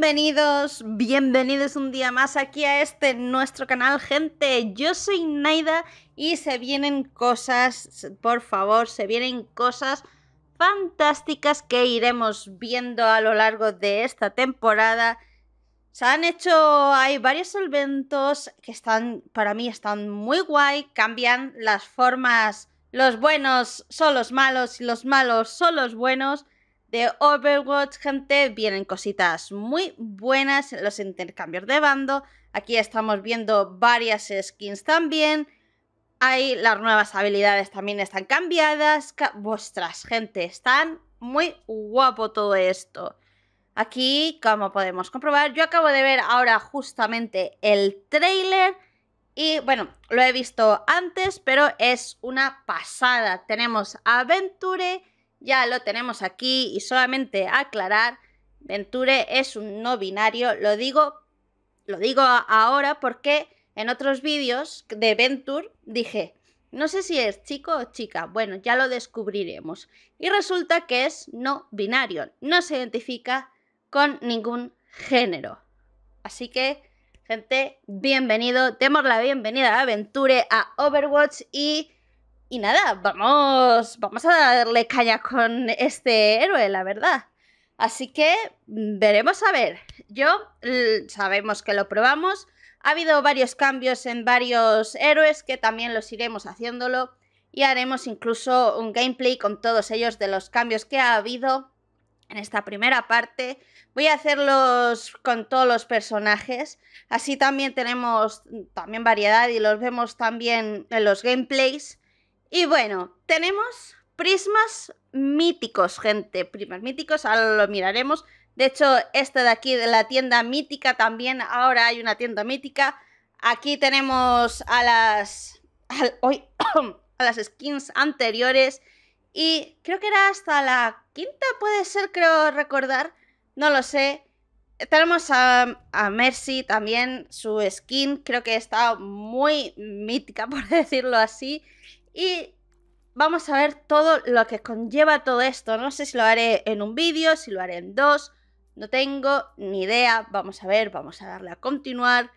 Bienvenidos, bienvenidos un día más aquí a este nuestro canal, gente. Yo soy Naida y se vienen cosas, por favor, se vienen cosas fantásticas que iremos viendo a lo largo de esta temporada. Se han hecho, hay varios eventos que están, para mí están muy guay, cambian las formas, los buenos son los malos y los malos son los buenos de Overwatch, gente, vienen cositas muy buenas, los intercambios de bando, aquí estamos viendo varias skins también, hay las nuevas habilidades también están cambiadas, vuestras gente, están muy guapo todo esto. Aquí, como podemos comprobar, yo acabo de ver ahora justamente el trailer y bueno, lo he visto antes, pero es una pasada. Tenemos Aventure ya lo tenemos aquí y solamente aclarar, Venture es un no binario, lo digo, lo digo ahora porque en otros vídeos de Venture dije, no sé si es chico o chica, bueno, ya lo descubriremos. Y resulta que es no binario, no se identifica con ningún género. Así que, gente, bienvenido, demos la bienvenida a Venture, a Overwatch y y nada, vamos, vamos a darle caña con este héroe, la verdad. Así que veremos a ver. Yo sabemos que lo probamos. Ha habido varios cambios en varios héroes que también los iremos haciéndolo. Y haremos incluso un gameplay con todos ellos de los cambios que ha habido en esta primera parte. Voy a hacerlos con todos los personajes. Así también tenemos también variedad y los vemos también en los gameplays. Y bueno, tenemos prismas míticos, gente. Prismas míticos, ahora lo miraremos. De hecho, este de aquí de la tienda mítica también, ahora hay una tienda mítica. Aquí tenemos a las... hoy, a las skins anteriores. Y creo que era hasta la quinta, puede ser, creo recordar. No lo sé. Tenemos a, a, Mercy también, su skin creo que está muy mítica, por decirlo así. Y vamos a ver todo lo que conlleva todo esto. No sé si lo haré en un vídeo, si lo haré en dos. No tengo ni idea. Vamos a ver, vamos a darle a continuar.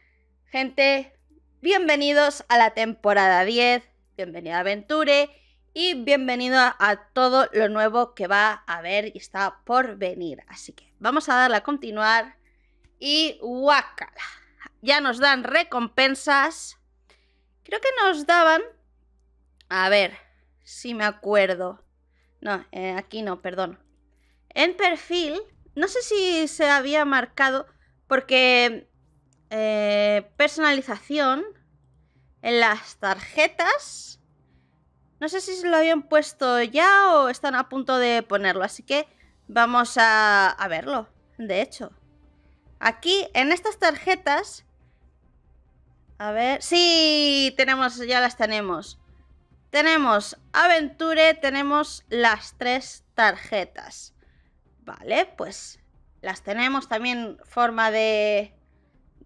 Gente, bienvenidos a la temporada 10. Bienvenido a Aventure. Y bienvenido a todo lo nuevo que va a haber y está por venir. Así que vamos a darle a continuar. Y guácala. Ya nos dan recompensas. Creo que nos daban a ver, si me acuerdo. No, eh, aquí no, perdón. En perfil, no sé si se había marcado porque eh, personalización en las tarjetas. No sé si se lo habían puesto ya o están a punto de ponerlo, así que vamos a, a verlo, de hecho. Aquí, en estas tarjetas... A ver... Sí, tenemos, ya las tenemos. Tenemos Aventure, tenemos las tres tarjetas. Vale, pues las tenemos también forma de,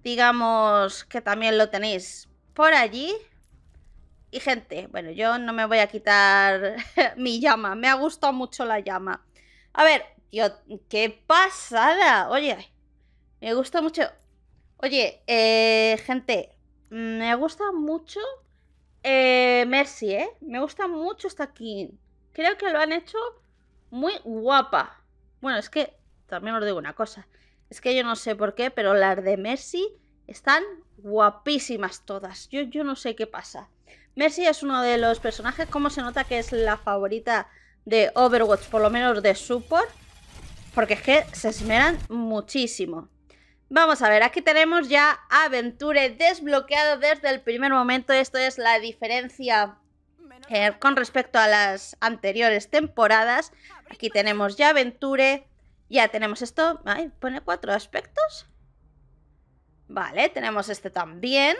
digamos que también lo tenéis por allí. Y gente, bueno, yo no me voy a quitar mi llama, me ha gustado mucho la llama. A ver, tío, qué pasada, oye, me gusta mucho. Oye, eh, gente, me gusta mucho eh, Mercy, ¿eh? Me gusta mucho esta King. Creo que lo han hecho muy guapa. Bueno, es que también os digo una cosa. Es que yo no sé por qué, pero las de Mercy están guapísimas todas. Yo, no sé qué pasa. Mercy es uno de los personajes, como se nota que es la favorita de Overwatch, por lo menos de support, porque es que se esmeran muchísimo. Vamos a ver, aquí tenemos ya Aventure desbloqueado desde el primer momento. Esto es la diferencia eh, con respecto a las anteriores temporadas. Aquí tenemos ya Aventure. Ya tenemos esto. pone cuatro aspectos. Vale, tenemos este también.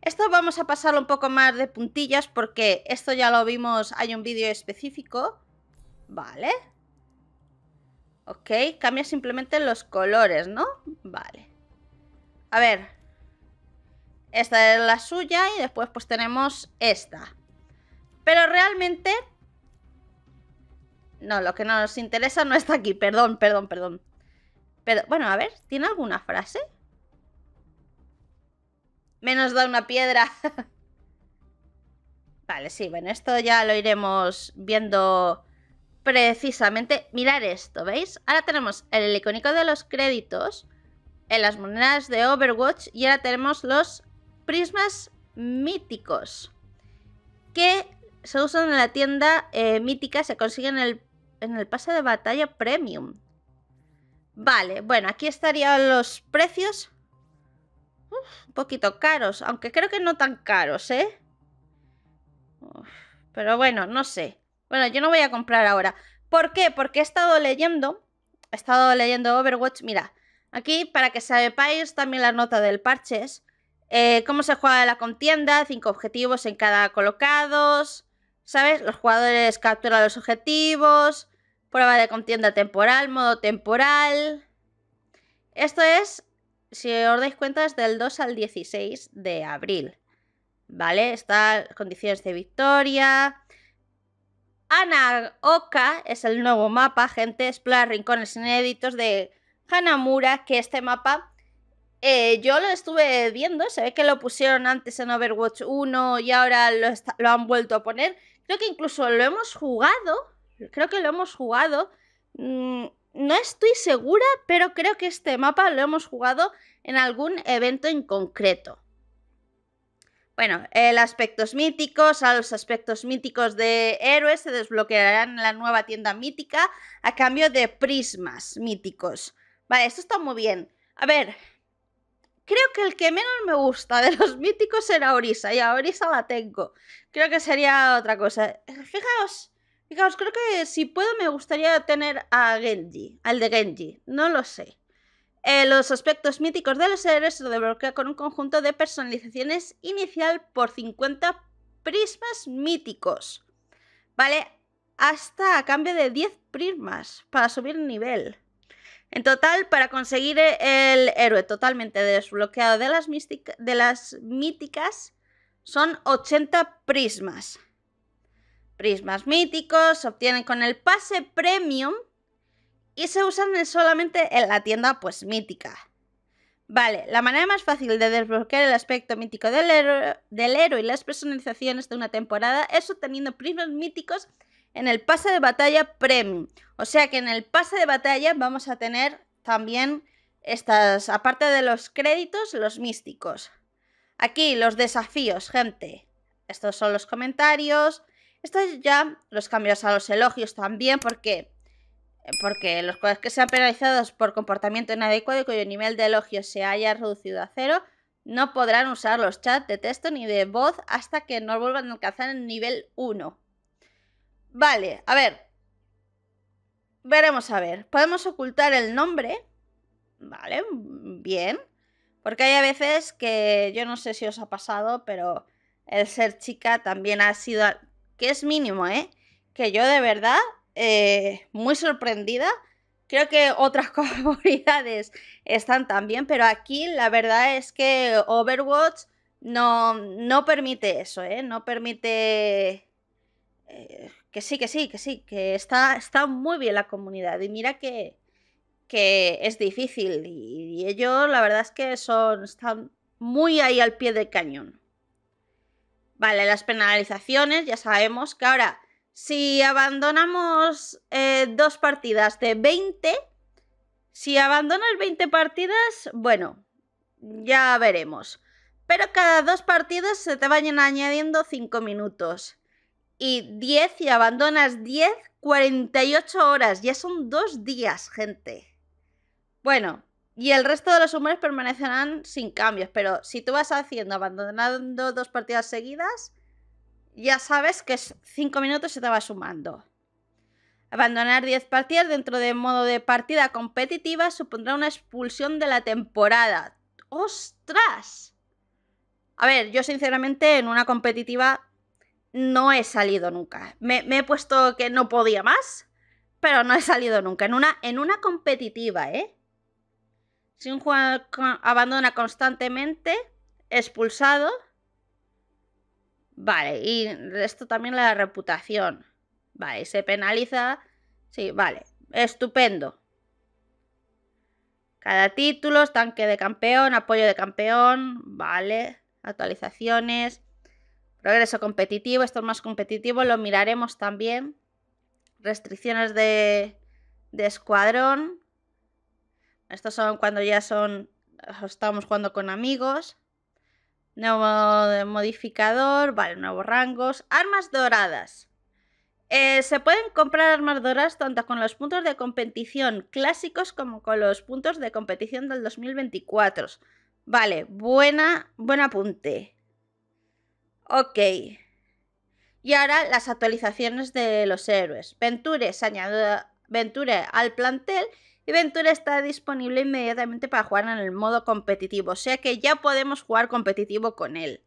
Esto vamos a pasarlo un poco más de puntillas porque esto ya lo vimos, hay un vídeo específico. Vale. Ok, cambia simplemente los colores, ¿no? Vale. A ver. Esta es la suya y después pues tenemos esta. Pero realmente... No, lo que nos interesa no está aquí. Perdón, perdón, perdón. Pero, bueno, a ver, ¿tiene alguna frase? Menos da una piedra. vale, sí, bueno, esto ya lo iremos viendo precisamente mirar esto, ¿veis? Ahora tenemos el icónico de los créditos en las monedas de Overwatch y ahora tenemos los prismas míticos que se usan en la tienda eh, mítica, se consiguen en el, pase de batalla premium. Vale, bueno, aquí estarían los precios. un poquito caros, aunque creo que no tan caros, ¿eh? pero bueno, no sé. Bueno, yo no voy a comprar ahora. ¿Por qué? Porque he estado leyendo, he estado leyendo Overwatch, mira, aquí para que sepáis también la nota del parches, eh, cómo se juega la contienda, cinco objetivos en cada colocados, ¿sabes? Los jugadores capturan los objetivos, prueba de contienda temporal, modo temporal. Esto es, si os dais cuenta, es del 2 al 16 de abril, ¿vale? Están condiciones de victoria, Oka es el nuevo mapa, gente, explora rincones inéditos de Hanamura, que este mapa eh, yo lo estuve viendo, se ve que lo pusieron antes en Overwatch 1 y ahora lo, han vuelto a poner. Creo que incluso lo hemos jugado, creo que lo hemos jugado. Mm, no estoy segura, pero creo que este mapa lo hemos jugado en algún evento en concreto. Bueno, el los aspectos míticos, a los aspectos míticos de héroes se desbloquearán en la nueva tienda mítica a cambio de prismas míticos. Vale, esto está muy bien. A ver, creo que el que menos me gusta de los míticos era Orisa, y a Orisa la tengo. Creo que sería otra cosa. Fijaos, fijaos, creo que si puedo me gustaría tener a Genji, al de Genji, no lo sé. Eh, los aspectos míticos de los héroes se desbloquean con un conjunto de personalizaciones inicial por 50 prismas míticos. ¿Vale? Hasta a cambio de 10 prismas para subir nivel. En total, para conseguir e, el héroe totalmente desbloqueado de las, de las míticas, son 80 prismas. Prismas míticos se obtienen con el pase premium y se usan solamente en la tienda pues mítica. Vale, la manera más fácil de desbloquear el aspecto mítico del, héroe, y las personalizaciones de una temporada es obteniendo primos míticos en el pase de batalla premium. O sea que en el pase de batalla vamos a tener también estas, aparte de los créditos, los místicos. Aquí los desafíos, gente. Estos son los comentarios. Estos ya los cambios a los elogios también, porque eh, porque los cuales que sean penalizados por comportamiento inadecuado y cuyo nivel de elogio se haya reducido a cero no podrán usar los chats de texto ni de voz hasta que no vuelvan a alcanzar el nivel 1. Vale, a ver. Veremos a ver. Podemos ocultar el nombre. Vale, bien. Porque hay a veces que yo no sé si os ha pasado, pero el ser chica también ha sido... que es mínimo, ¿eh? Que yo de verdad eh, muy sorprendida. Creo que otras comunidades están también, pero aquí la verdad es que Overwatch no, no permite eso, ¿eh? No permite... Eh, que sí, que sí, que sí, que está, está muy bien la comunidad. Y mira que, es difícil. Y, ellos, la verdad es que son, están muy ahí al pie del cañón. Vale, las penalizaciones, ya sabemos que ahora si abandonamos eh, dos partidas de 20, si abandonas 20 partidas, bueno, ya veremos. Pero cada dos partidas se te vayan añadiendo 5 minutos. Y 10, si abandonas 10, 48 horas. Ya son dos días, gente. Bueno, y el resto de los humores permanecerán sin cambios. Pero si tú vas haciendo, abandonando dos partidas seguidas, ya sabes que 5 minutos se estaba sumando. Abandonar 10 partidas dentro de modo de partida competitiva supondrá una expulsión de la temporada. ¡Ostras! A ver, yo sinceramente en una competitiva no he salido nunca. Me, he puesto que no podía más, pero no he salido nunca. En una, en una competitiva, ¿eh? Si un jugador abandona constantemente, expulsado, Vale, y esto también la reputación. Vale, se penaliza. Sí, vale, estupendo. Cada título, tanque de campeón, apoyo de campeón, vale, actualizaciones, progreso competitivo, esto es más competitivo, lo miraremos también. Restricciones de, de escuadrón, estos son cuando ya son, estamos jugando con amigos. Nuevo modificador, vale, nuevos rangos. Armas doradas. Eh, se pueden comprar armas doradas tanto con los puntos de competición clásicos como con los puntos de competición del 2024. Vale, buena, buen apunte. Ok. Y ahora las actualizaciones de los héroes. Venture se añade Venture al plantel y Ventura está disponible inmediatamente para jugar en el modo competitivo, o sea que ya podemos jugar competitivo con él.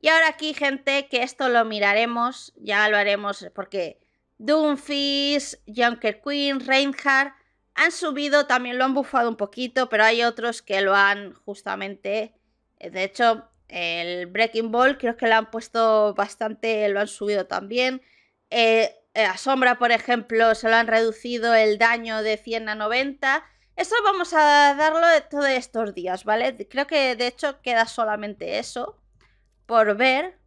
Y ahora aquí, gente, que esto lo miraremos, ya lo haremos porque Doomfist, Junker Queen, Reinhardt han subido, también lo han bufado un poquito, pero hay otros que lo han justamente... Eh, de hecho, el Breaking Ball creo que lo han puesto bastante, lo han subido también. Eh, eh, a Sombra, por ejemplo, se lo han reducido el daño de 100 a 90. Eso vamos a darlo todos estos días, ¿vale? Creo que de hecho queda solamente eso por ver.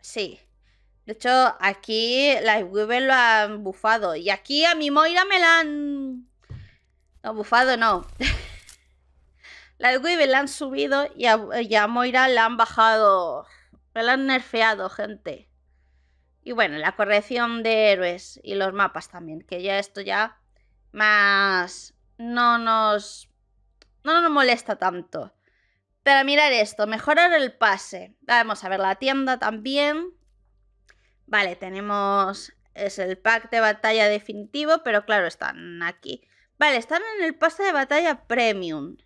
Sí. De hecho, aquí Weaver lo han bufado. Y aquí a mi Moira me la han... No, bufado no. Weaver la han subido y a, y a Moira la han bajado. Me la han nerfeado, gente. Y bueno, la corrección de héroes y los mapas también, que ya esto ya más no nos no nos molesta tanto. Pero mirar esto, mejorar el pase. Vamos a ver la tienda también. Vale, tenemos es el pack de batalla definitivo, pero claro, están aquí. Vale, están en el pase de batalla premium.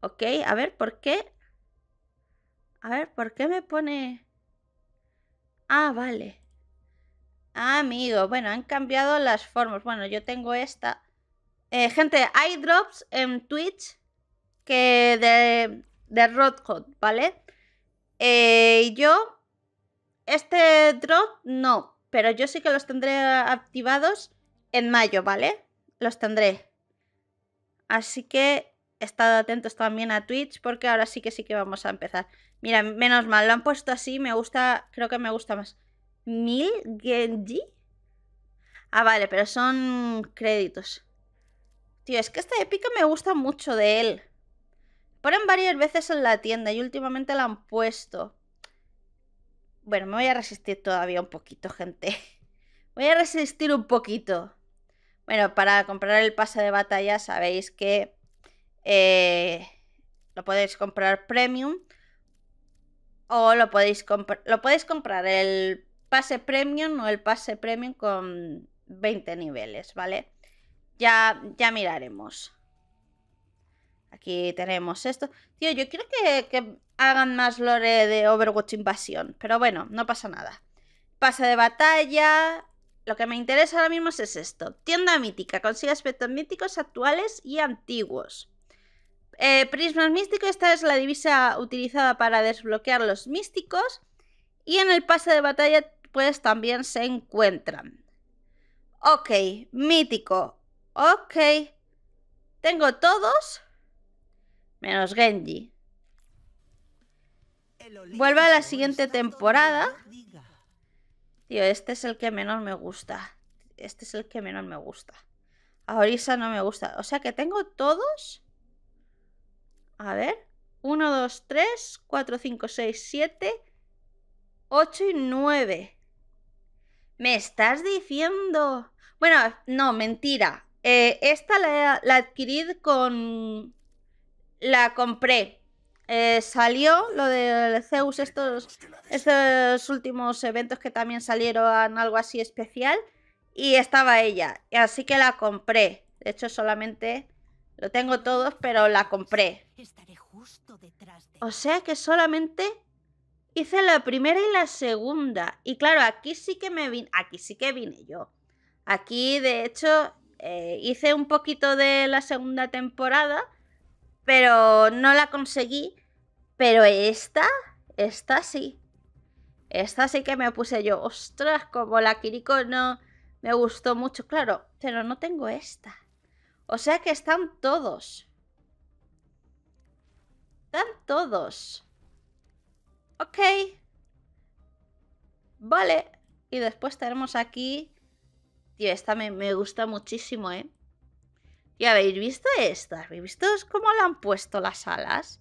Ok, a ver, ¿por qué? A ver, ¿por qué me pone...? Ah, vale. Ah, amigo, bueno, han cambiado las formas. Bueno, yo tengo esta. Eh, gente, hay drops en Twitch que de, de ¿vale? Y eh, yo, este drop no, pero yo sí que los tendré activados en mayo, ¿vale? Los tendré. Así que estad atentos también a Twitch porque ahora sí que sí que vamos a empezar. Mira, menos mal, lo han puesto así, me gusta, creo que me gusta más. ¿Mil Genji? Ah, vale, pero son créditos. Tío, es que Esta épica me gusta mucho de él. Ponen varias veces en la tienda y últimamente la han puesto. Bueno, me voy a resistir todavía un poquito, gente. Voy a resistir un poquito. Bueno, para comprar el pase de batalla sabéis que eh, lo podéis comprar premium o lo podéis lo podéis comprar el pase premium o el pase premium con 20 niveles, ¿vale? Ya, ya miraremos. Aquí tenemos esto. Tío, yo quiero que, que hagan más lore de Overwatch Invasión, pero bueno, no pasa nada. Pase de batalla, lo que me interesa ahora mismo es esto. Tienda mítica. Consigue aspectos míticos actuales y antiguos. Eh, prismas esta es la divisa utilizada para desbloquear los místicos. Y en el pase de batalla, pues también se encuentran. Ok, mítico. Ok. Tengo todos. Menos Genji. Vuelve a la siguiente temporada. Tío, este es el que menos me gusta. Este es el que menos me gusta. A no me gusta. O sea que tengo todos. A ver. 1, 2, 3, 4, 5, 6, 7, 8 y 9. ¿Me estás diciendo? Bueno, no, mentira. Eh, esta la, la, adquirí con... La compré. Eh, salió lo del Zeus, estos, estos últimos eventos que también salieron algo así especial. Y estaba ella. Así que la compré. De hecho, solamente lo tengo todos, pero la compré. O sea que solamente hice la primera y la segunda. Y claro, aquí sí que me vine, aquí sí que vine yo. Aquí, de hecho, eh, hice un poquito de la segunda temporada, pero no la conseguí. Pero esta, esta sí. Esta sí que me puse yo. Ostras, como la Kiriko no me gustó mucho. Claro, pero no tengo esta. O sea que están todos. Están todos. Ok. Vale. Y después tenemos aquí... Tío, esta me, gusta muchísimo, ¿eh? Ya ¿habéis visto esta? ¿Habéis visto cómo le han puesto las alas?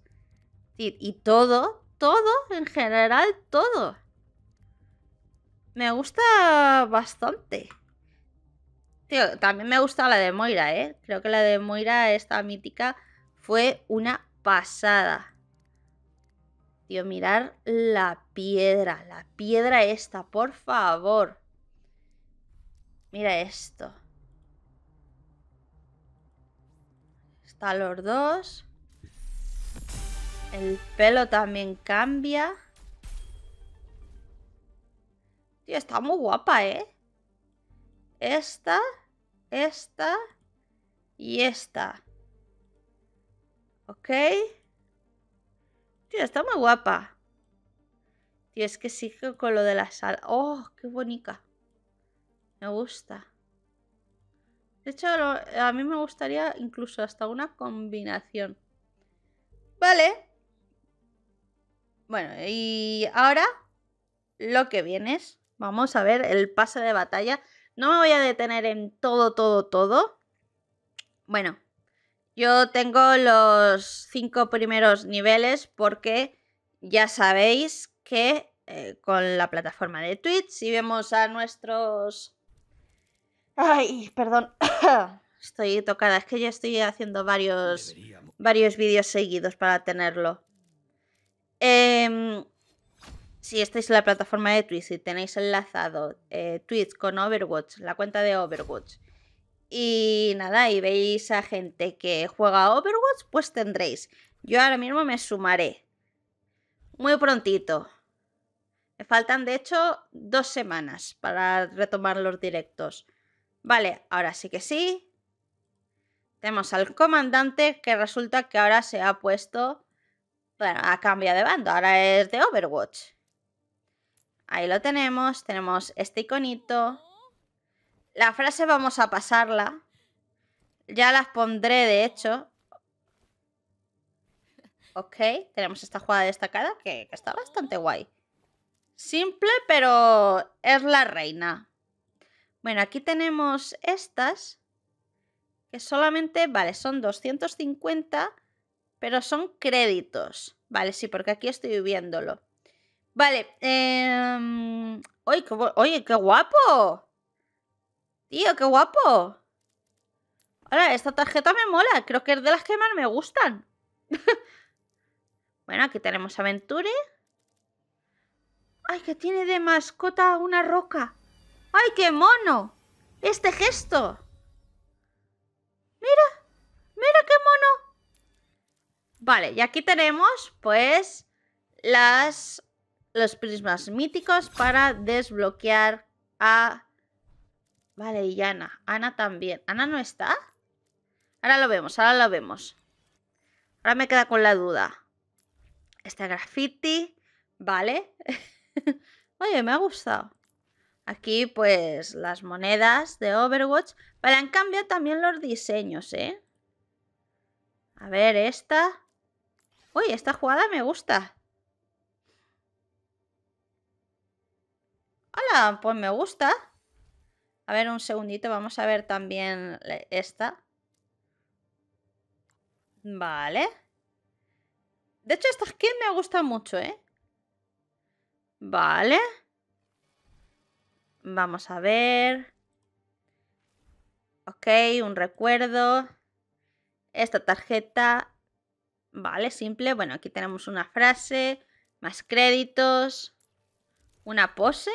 y todo, todo, en general, todo. Me gusta bastante. Tío, también me gusta la de Moira, ¿eh? Creo que la de Moira, esta mítica, fue una pasada. Tío, mirar la piedra, la piedra esta, por favor. Mira esto. Está los dos. El pelo también cambia. Tío, está muy guapa, ¿eh? Esta esta y esta. ¿Ok? Tío, está muy guapa. Tío, es que que con lo de la sal. ¡Oh, qué bonita! Me gusta. De hecho, a mí me gustaría incluso hasta una combinación. Vale. Bueno, y ahora lo que viene es, vamos a ver el pase de batalla no me voy a detener en todo, todo, todo. Bueno, yo tengo los cinco primeros niveles porque ya sabéis que eh, con la plataforma de Twitch, si vemos a nuestros... Ay, perdón. estoy tocada, es que ya estoy haciendo varios, varios vídeos seguidos para tenerlo. Em, si estáis en la plataforma de Twitch y tenéis enlazado eh, Twitch con Overwatch, la cuenta de Overwatch, y nada, y veis a gente que juega Overwatch, pues tendréis. Yo ahora mismo me sumaré. Muy prontito. Me faltan, de hecho, dos semanas para retomar los directos. Vale, ahora sí que sí. Tenemos al comandante que resulta que ahora se ha puesto... Bueno, ha cambiado de bando, ahora es de Overwatch. Ahí lo tenemos, tenemos este iconito. La frase vamos a pasarla. Ya las pondré, de hecho. Ok, tenemos esta jugada destacada que, que está bastante guay. Simple, pero es la reina. Bueno, aquí tenemos estas, que solamente, vale, son 250, pero son créditos. Vale, sí, porque aquí estoy viéndolo. Vale. Eh, oye, qué, qué guapo. Tío, qué guapo. Ahora, esta tarjeta me mola. Creo que es de las que más me gustan. bueno, aquí tenemos Aventure. ¡Ay, que tiene de mascota una roca! ¡Ay, qué mono! Este gesto. Mira, mira qué mono. Vale, y aquí tenemos, pues, las los prismas míticos para desbloquear a... Vale, y Ana. Ana también. ¿Ana no está? Ahora lo vemos, ahora lo vemos. Ahora me queda con la duda. este graffiti, vale. Oye, me ha gustado. Aquí, pues, las monedas de Overwatch. Vale, en cambio también los diseños, ¿eh? A ver, esta. Uy, esta jugada me gusta. Hola, Pues me gusta. A ver, un segundito. Vamos a ver también esta. Vale. De hecho, esta que me gusta mucho, ¿eh? Vale. Vamos a ver. Ok, un recuerdo. Esta tarjeta. Vale, simple. Bueno, aquí tenemos una frase, más créditos, una pose.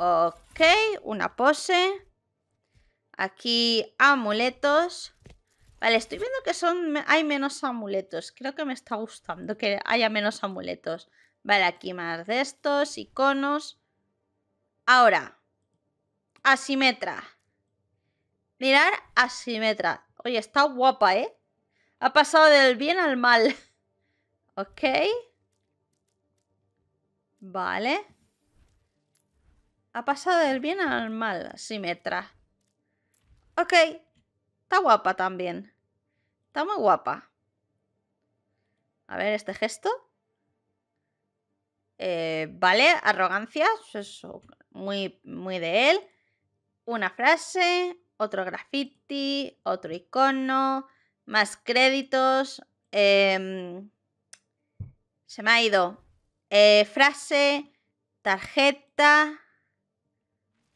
Ok, una pose. Aquí amuletos. Vale, estoy viendo que son hay menos amuletos. Creo que me está gustando que haya menos amuletos. Vale, aquí más de estos, iconos. Ahora, asimetra. Mirar asimetra. Oye, está guapa, ¿eh? Ha pasado del bien al mal. Ok. Vale. Ha pasado del bien al mal, Simetra. Ok. Está guapa también. Está muy guapa. A ver, este gesto. Eh, vale, arrogancia. Eso, muy, muy de él. Una frase. Otro graffiti. Otro icono. Más créditos. Em, se me ha ido. Eh, frase. Tarjeta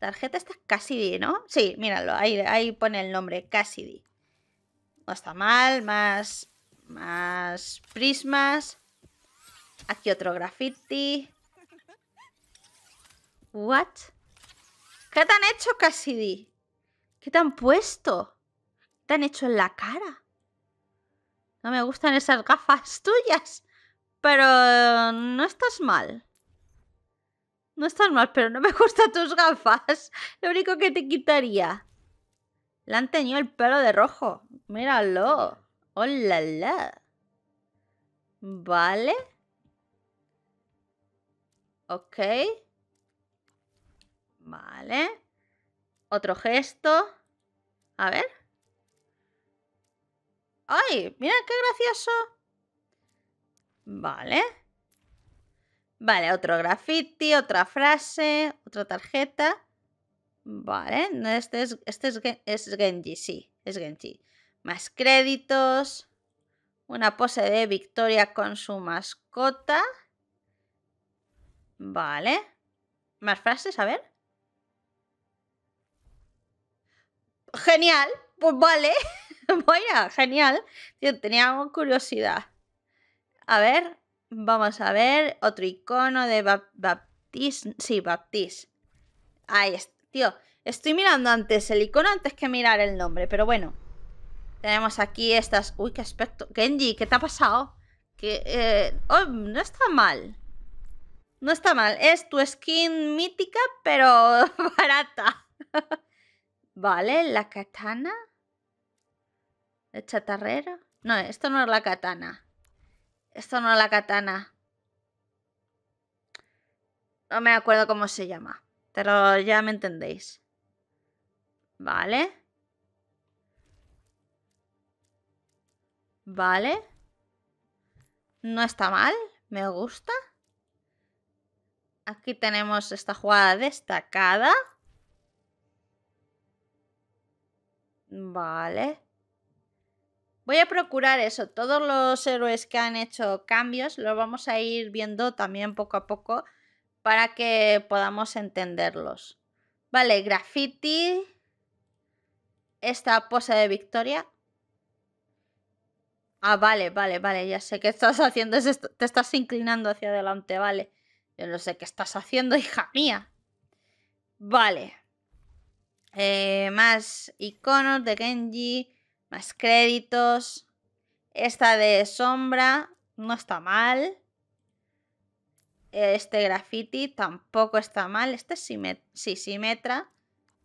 tarjeta está Cassidy, ¿no? Sí, míralo, ahí, ahí pone el nombre, Cassidy. No está mal, más, más prismas. Aquí otro graffiti. What? ¿Qué te han hecho, Cassidy? ¿Qué te han puesto? ¿Qué te han hecho en la cara? No me gustan esas gafas tuyas. Pero no estás mal. No están mal, pero no me gustan tus gafas. Lo único que te quitaría. Le han teñido el pelo de rojo. Míralo. Hola, Vale. Ok. Vale. Otro gesto. A ver. ¡Ay! ¡Mira qué gracioso! Vale. Vale, otro graffiti, otra frase, otra tarjeta. Vale, este es, este es, es Genji, sí, es Genji. Más créditos. Una pose de Victoria con su mascota. Vale. Más frases, a ver. Genial, pues vale. bueno, genial. Yo tenía curiosidad. A ver, Vamos a ver, otro icono de ba Baptiste. Sí, Baptiste. Ahí está. Tío, estoy mirando antes el icono antes que mirar el nombre, pero bueno. Tenemos aquí estas... Uy, qué aspecto. Genji, ¿qué te ha pasado? Que... Eh, oh, no está mal. No está mal. Es tu skin mítica, pero barata. vale, la katana. El chatarrero. No, esto no es la katana. Esto no es la katana. No me acuerdo cómo se llama. Pero ya me entendéis. Vale. Vale. No está mal. Me gusta. Aquí tenemos esta jugada destacada. Vale. Voy a procurar eso, todos los héroes que han hecho cambios los vamos a ir viendo también poco a poco para que podamos entenderlos. Vale, graffiti, esta pose de victoria. Ah, vale, vale, vale, ya sé que estás haciendo, te estás inclinando hacia adelante, vale. Yo no sé qué estás haciendo, hija mía. Vale. Eh, más iconos de Genji. Más créditos. Esta de sombra no está mal. Este graffiti tampoco está mal. Este simet sí simetra.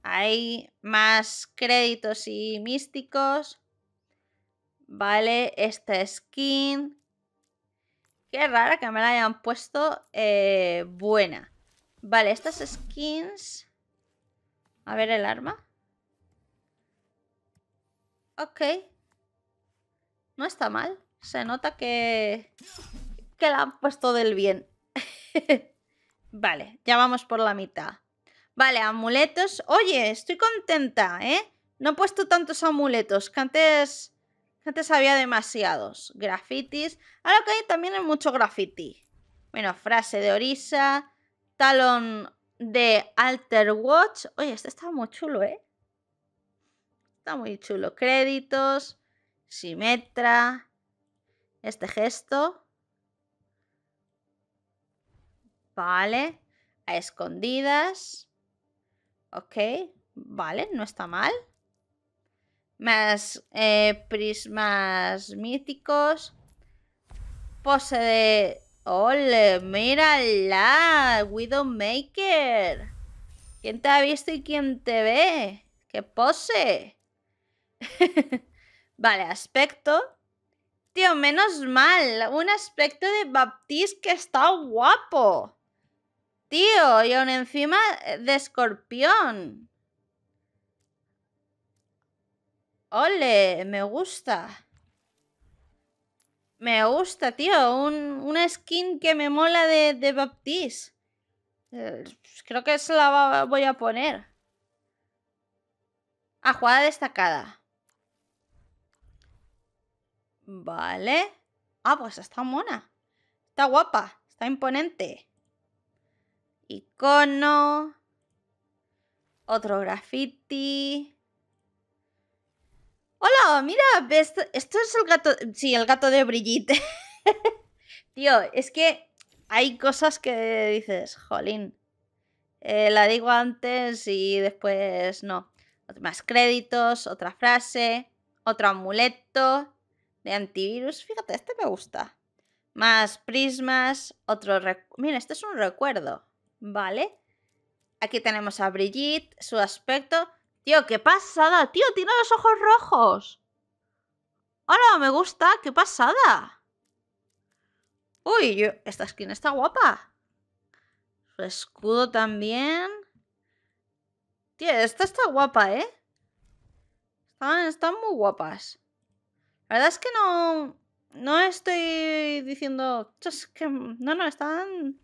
Hay más créditos y místicos. Vale, esta skin. Qué rara que me la hayan puesto eh, buena. Vale, estas skins... A ver el arma. Ok. No está mal. Se nota que... Que la han puesto del bien. vale, ya vamos por la mitad. Vale, amuletos. Oye, estoy contenta, ¿eh? No he puesto tantos amuletos, que antes... antes había demasiados. Grafitis. Ahora que hay también mucho graffiti. Bueno, frase de Orisa. Talón de Alter Watch. Oye, este está muy chulo, ¿eh? Está muy chulo. Créditos, Simetra, este gesto. Vale, a escondidas. Ok, vale, no está mal. Más eh, prismas míticos. Pose de... ¡Ole! ¡Mírala! Widowmaker. ¿Quién te ha visto y quién te ve? ¡Qué pose! vale, aspecto. Tío, menos mal. Un aspecto de Baptiste que está guapo. Tío, y aún encima eh, de escorpión. Ole, me gusta. Me gusta, tío. Un, una skin que me mola de, de Baptiste. Eh, creo que es la voy a poner. A ah, jugada destacada. Vale. Ah, pues está mona. Está guapa. Está imponente. Icono. Otro graffiti. ¡Hola! Mira, esto, es el gato... Sí, el gato de brillite Tío, es que hay cosas que dices, jolín. Eh, la digo antes y después no. Más créditos, otra frase, otro amuleto antivirus. Fíjate, este me gusta. Más prismas, otro... Mira, este es un recuerdo, ¿vale? Aquí tenemos a Brigitte, su aspecto... Tío, qué pasada, tío, tiene los ojos rojos. Hola, me gusta, qué pasada. Uy, yo... esta skin está guapa. Su escudo también. Tío, esta está guapa, ¿eh? están muy guapas. La verdad es que no. No estoy diciendo. que. No, no, están.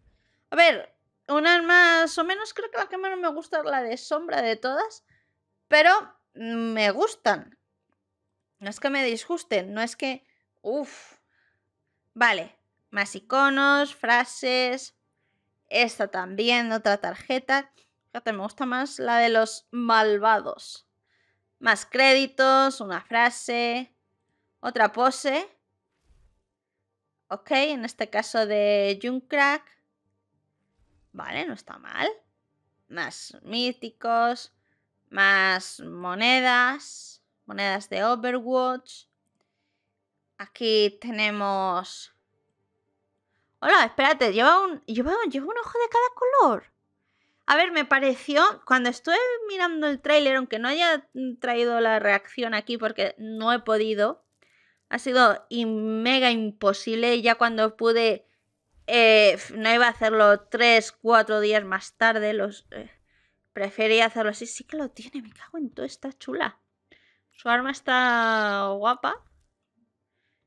A ver, una más o menos. Creo que la que menos me gusta es la de sombra de todas. Pero me gustan. No es que me disgusten, no es que. Uf. Vale. Más iconos, frases. Esta también, otra tarjeta. Fíjate, me gusta más la de los malvados. Más créditos, una frase. Otra pose. Ok, en este caso de Junkrat. Vale, no está mal. Más míticos, más monedas, monedas de Overwatch. Aquí tenemos... Hola, espérate, lleva un, un ojo de cada color. A ver, me pareció, cuando estuve mirando el tráiler, aunque no haya traído la reacción aquí porque no he podido, ha sido mega imposible. Ya cuando pude, eh, no iba a hacerlo 3, 4 días más tarde, los eh, prefería hacerlo así. Sí que lo tiene, me cago en todo, está chula. Su arma está guapa.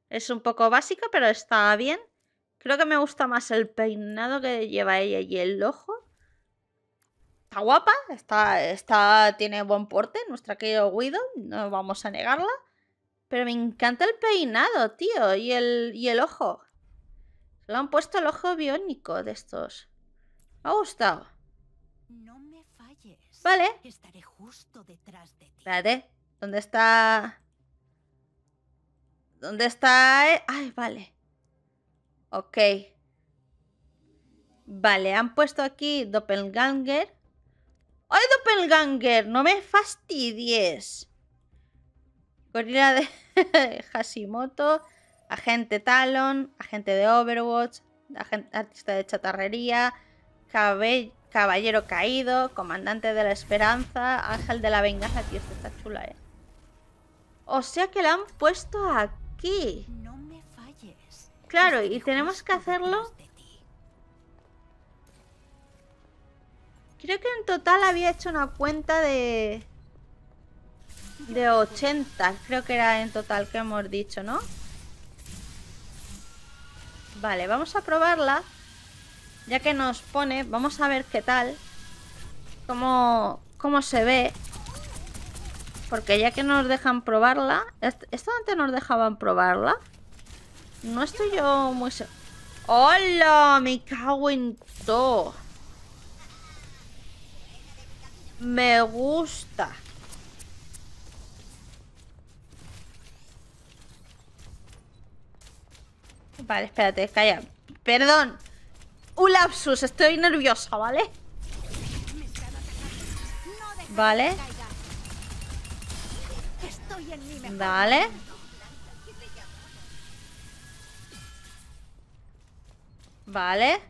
Es un poco básica, pero está bien. Creo que me gusta más el peinado que lleva ella y el ojo. Está guapa, está, está, tiene buen porte, nuestra querida Guido, no vamos a negarla. Pero me encanta el peinado, tío, y el, y el ojo. Le han puesto el ojo biónico de estos. Me ha gustado. No me Vale. Estaré justo detrás de ¿Dónde está? ¿Dónde está? E-? Ay, vale. Ok. Vale, han puesto aquí Doppelganger. ¡Ay, Doppelganger! ¡No me fastidies! Gorila de Hashimoto, agente Talon, agente de Overwatch, artista de chatarrería, caballero caído, comandante de la esperanza, ángel de la venganza. Tío, esto está chula, ¿eh? O sea que la han puesto aquí. Claro, y tenemos que hacerlo... Creo que en total había hecho una cuenta de de 80, creo que era en total que hemos dicho, ¿no? Vale, vamos a probarla. Ya que nos pone, vamos a ver qué tal. Cómo, cómo se ve. Porque ya que nos dejan probarla... ¿Esto antes nos dejaban probarla? No estoy yo muy... ¡Hola! Me cago en todo. Me gusta. Vale, espérate, calla. Perdón. Un lapsus, estoy nerviosa, ¿vale? Vale. Vale. Vale.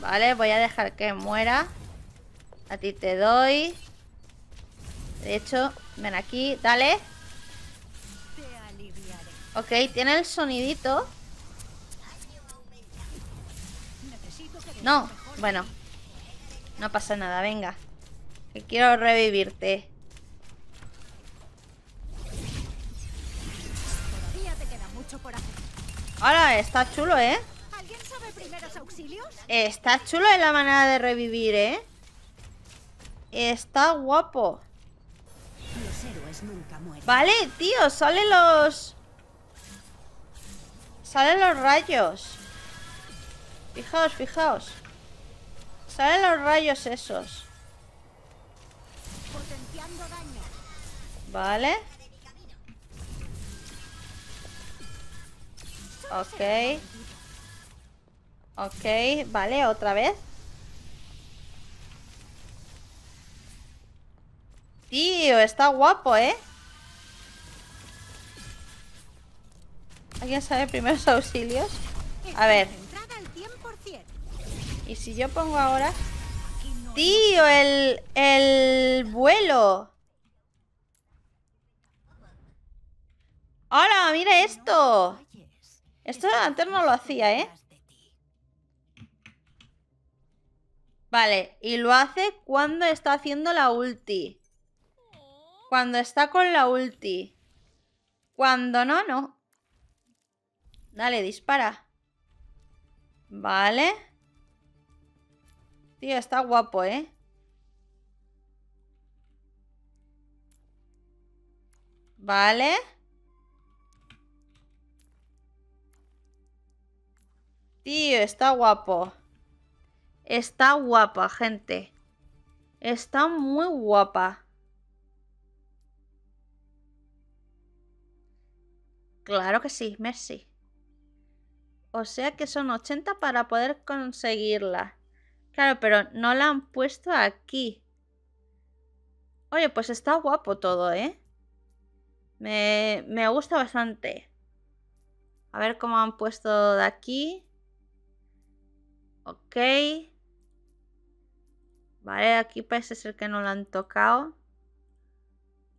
Vale, voy a dejar que muera. A ti te doy. De hecho, ven aquí, dale. Ok, tiene el sonidito. No, bueno. No pasa nada, venga. Que quiero revivirte. Ahora, está chulo, ¿eh? Está chulo en la manera de revivir, ¿eh? Está guapo. Vale, tío, sale los... Salen los rayos. Fijaos, fijaos. Salen los rayos esos. Vale. Ok. Ok, vale, otra vez. Tío, está guapo, ¿eh? ¿Alguien sabe primeros auxilios? A ver. Y si yo pongo ahora... ¡Tío! El, el vuelo. ¡Hola! ¡Mira esto! Esto antes no lo hacía, ¿eh? Vale, y lo hace cuando está haciendo la ulti. Cuando está con la ulti. Cuando no, no. Dale, dispara. Vale. Tío, está guapo, ¿eh? Vale. Tío, está guapo. Está guapa, gente. Está muy guapa. Claro que sí, Messi. O sea que son 80 para poder conseguirla. Claro, pero no la han puesto aquí. Oye, pues está guapo todo, ¿eh? Me, me gusta bastante. A ver cómo han puesto de aquí. Ok. Vale, aquí parece ser que no la han tocado.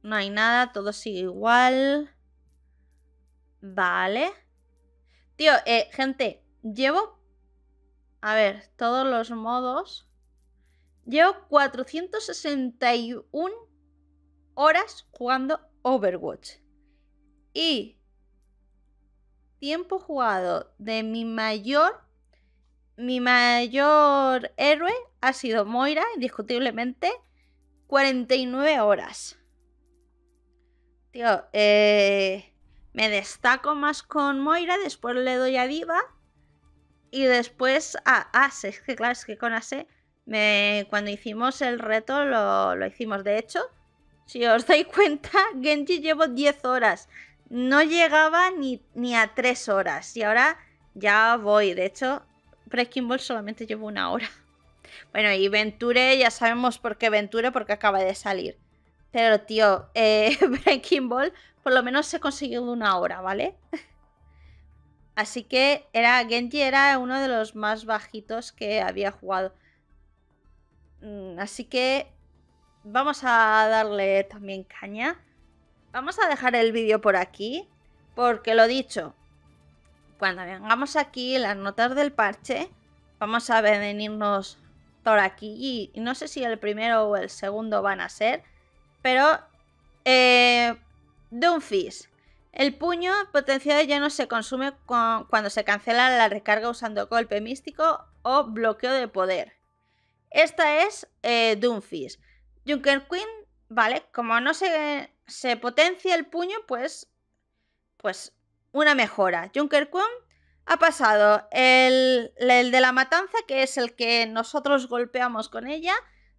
No hay nada, todo sigue igual. Vale. Tío, eh, gente, llevo... A ver, todos los modos. Llevo 461 horas jugando Overwatch. Y tiempo jugado de mi mayor... Mi mayor héroe ha sido Moira, indiscutiblemente, 49 horas. Tío, eh... Me destaco más con Moira, después le doy a Diva y después a Ase. Es que claro, es que con Ase eh, me, cuando hicimos el reto lo, hicimos. De hecho, si os dais cuenta, Genji llevo 10 horas. No llegaba ni, ni a 3 horas y ahora ya voy. De hecho, Breaking Ball solamente llevo una hora. Bueno, y Venture, ya sabemos por qué Venture, porque acaba de salir. Pero tío, eh, Breaking Ball por lo menos he conseguido una hora, ¿vale? Así que era, Genji era uno de los más bajitos que había jugado. Mm, así que vamos a darle también caña. Vamos a dejar el vídeo por aquí, porque lo dicho, cuando vengamos aquí las notas del parche, vamos a venirnos por aquí y no sé si el primero o el segundo van a ser, pero eh, Doomfist. El puño potenciado ya no se consume cuando se cancela la recarga usando golpe místico o bloqueo de poder. Esta es eh, Junker Queen, vale, como no se, se potencia el puño, pues, pues una mejora. Junker Queen ha pasado el, el, de la matanza, que es el que nosotros golpeamos con ella,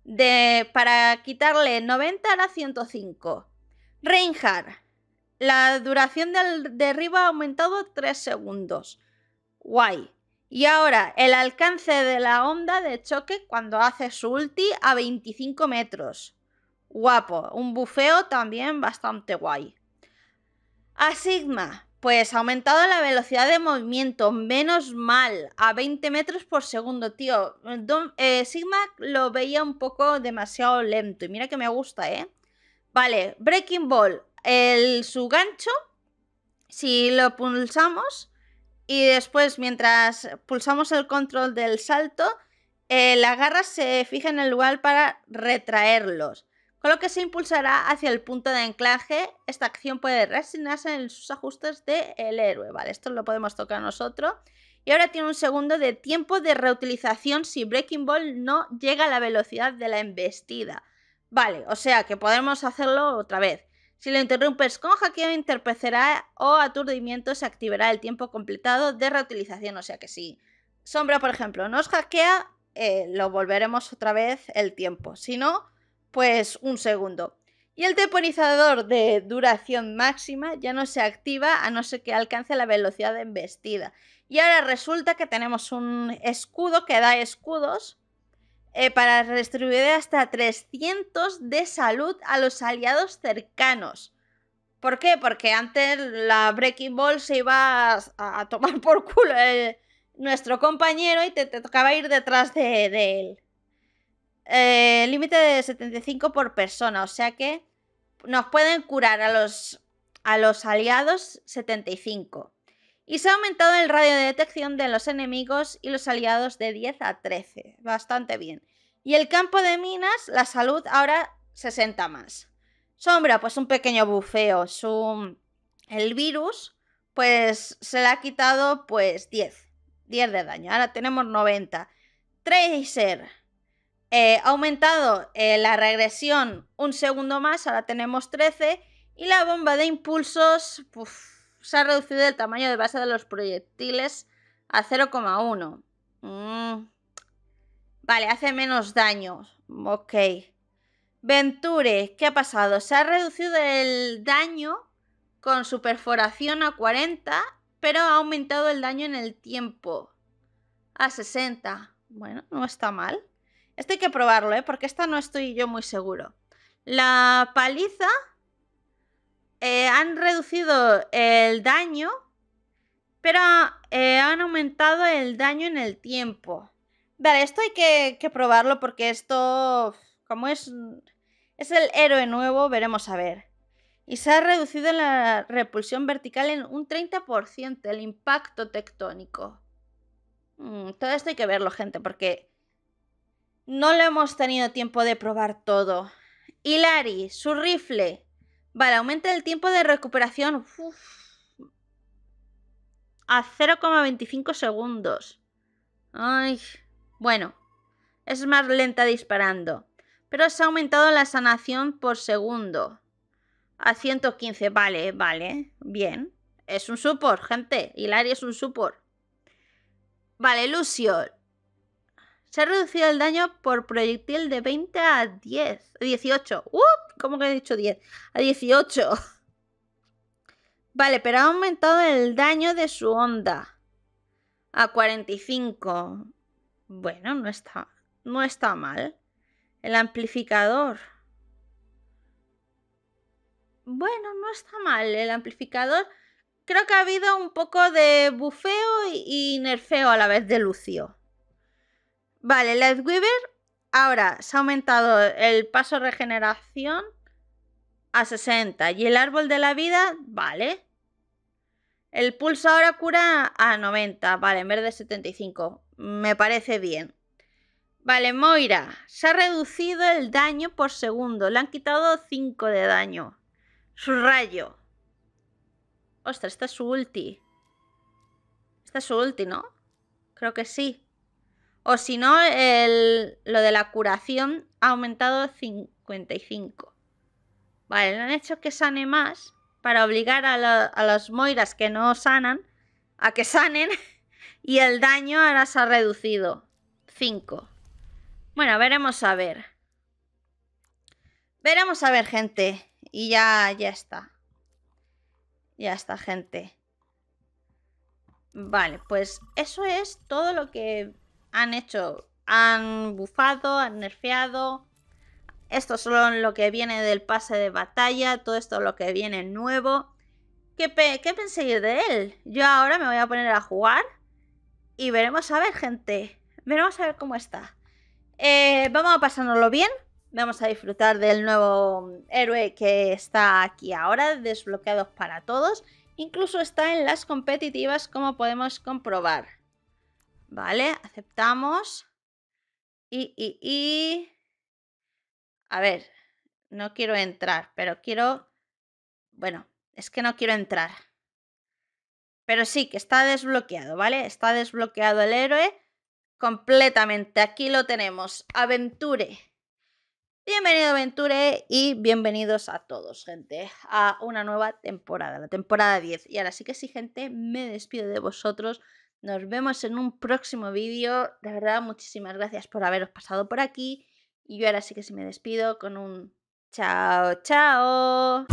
de, para quitarle 90 a 105. Reinhardt la duración del derribo ha aumentado 3 segundos. Guay. Y ahora, el alcance de la onda de choque cuando hace su ulti a 25 metros. Guapo. Un bufeo también bastante guay. A Sigma, pues ha aumentado la velocidad de movimiento, menos mal, a 20 metros por segundo, tío. Eh, Sigma lo veía un poco demasiado lento y mira que me gusta, ¿eh? Vale, Breaking Ball, su gancho, si lo pulsamos y después mientras pulsamos el control del salto, eh, la garra se fija en el lugar para retraerlos. Con lo que se impulsará hacia el punto de anclaje, esta acción puede Resignarse en sus ajustes del héroe. Vale, esto lo podemos tocar nosotros. Y ahora tiene un segundo de tiempo de reutilización si Breaking Ball no llega a la velocidad de la embestida. Vale, o sea que podemos hacerlo otra vez. Si lo interrumpes con hackeo, interpecerá o aturdimiento, se activará el tiempo completado de reutilización. O sea que si Sombra, por ejemplo, nos hackea, eh, lo volveremos otra vez el tiempo. Si no, pues un segundo. Y el temporizador de duración máxima ya no se activa a no ser que alcance la velocidad de embestida. Y ahora resulta que tenemos un escudo que da escudos eh, para distribuir hasta 300 de salud a los aliados cercanos. ¿Por qué? Porque antes la Breaking Ball se iba a, tomar por culo el, eh, nuestro compañero y te, tocaba ir detrás de, él. Eh, límite de 75 por persona, o sea que nos pueden curar a los, a los aliados 75. Y se ha aumentado el radio de detección de los enemigos y los aliados de 10 a 13. Bastante bien. Y el campo de minas, la salud ahora 60 más. Sombra, pues un pequeño bufeo. Su... El virus, pues se le ha quitado pues 10. 10 de daño. Ahora tenemos 90. Tracer. Eh, ha aumentado eh, la regresión un segundo más. Ahora tenemos 13. Y la bomba de impulsos se ha reducido el tamaño de base de los proyectiles a 0,1. Mm. Vale, hace menos daño. Ok. Venture, ¿qué ha pasado? Se ha reducido el daño con su perforación a 40, pero ha aumentado el daño en el tiempo a 60. Bueno, no está mal. Esto hay que probarlo, ¿eh? porque esta no estoy yo muy seguro. La paliza eh, han reducido el daño, pero eh, han aumentado el daño en el tiempo. Vale, esto hay que, probarlo porque esto, como es, es el héroe nuevo, veremos a ver. Y se ha reducido la repulsión vertical en un 30%, el impacto tectónico. Mm, todo esto hay que verlo, gente, porque no lo hemos tenido tiempo de probar todo. Hilari, su rifle, Vale, aumenta el tiempo de recuperación a 0,25 segundos. Ay, bueno, es más lenta disparando, pero se ha aumentado la sanación por segundo a 115. Vale, vale, bien. Es un support, gente. Hilaria es un support. Vale, Lucio. Se ha reducido el daño por proyectil de 20 a 10, 18. ¡Uh! ¿Cómo que he dicho 10? A 18. Vale, pero ha aumentado el daño de su onda. A 45. Bueno, no está, no está mal. El amplificador. Bueno, no está mal el amplificador. Creo que ha habido un poco de bufeo y nerfeo a la vez de Lucio. Vale, Lightweaver Ahora se ha aumentado el paso regeneración a 60 y el árbol de la vida, vale. El pulso ahora cura a 90, vale, en vez de 75. Me parece bien. Vale, Moira, se ha reducido el daño por segundo. Le han quitado 5 de daño. Su rayo. Ostras, esta es su ulti. Esta es su ulti, ¿no? Creo que sí. O si no, lo de la curación ha aumentado 55. Vale, le han hecho que sane más para obligar a, las moiras que no sanan a que sanen y el daño ahora se ha reducido. 5. Bueno, veremos a ver. Veremos a ver, gente. Y ya, ya está. Ya está, gente. Vale, pues eso es todo lo que han hecho, han bufado, han nerfeado. Esto solo lo que viene del pase de batalla, todo esto lo que viene nuevo. ¿Qué, penséis de él? Yo ahora me voy a poner a jugar y veremos a ver, gente. Veremos a ver cómo está. Eh, vamos a pasárnoslo bien. Vamos a disfrutar del nuevo héroe que está aquí ahora, desbloqueados para todos. Incluso está en las competitivas, como podemos comprobar. Vale, aceptamos. Y, y, y... A ver, no quiero entrar, pero quiero... Bueno, es que no quiero entrar. Pero sí, que está desbloqueado, ¿vale? Está desbloqueado el héroe completamente. Aquí lo tenemos, Aventure. Bienvenido Aventure y bienvenidos a todos, gente, a una nueva temporada, la temporada 10. Y ahora sí que sí, gente, me despido de vosotros. Nos vemos en un próximo vídeo. De verdad, muchísimas gracias por haberos pasado por aquí. Y yo ahora sí que se me despido con un chao, chao.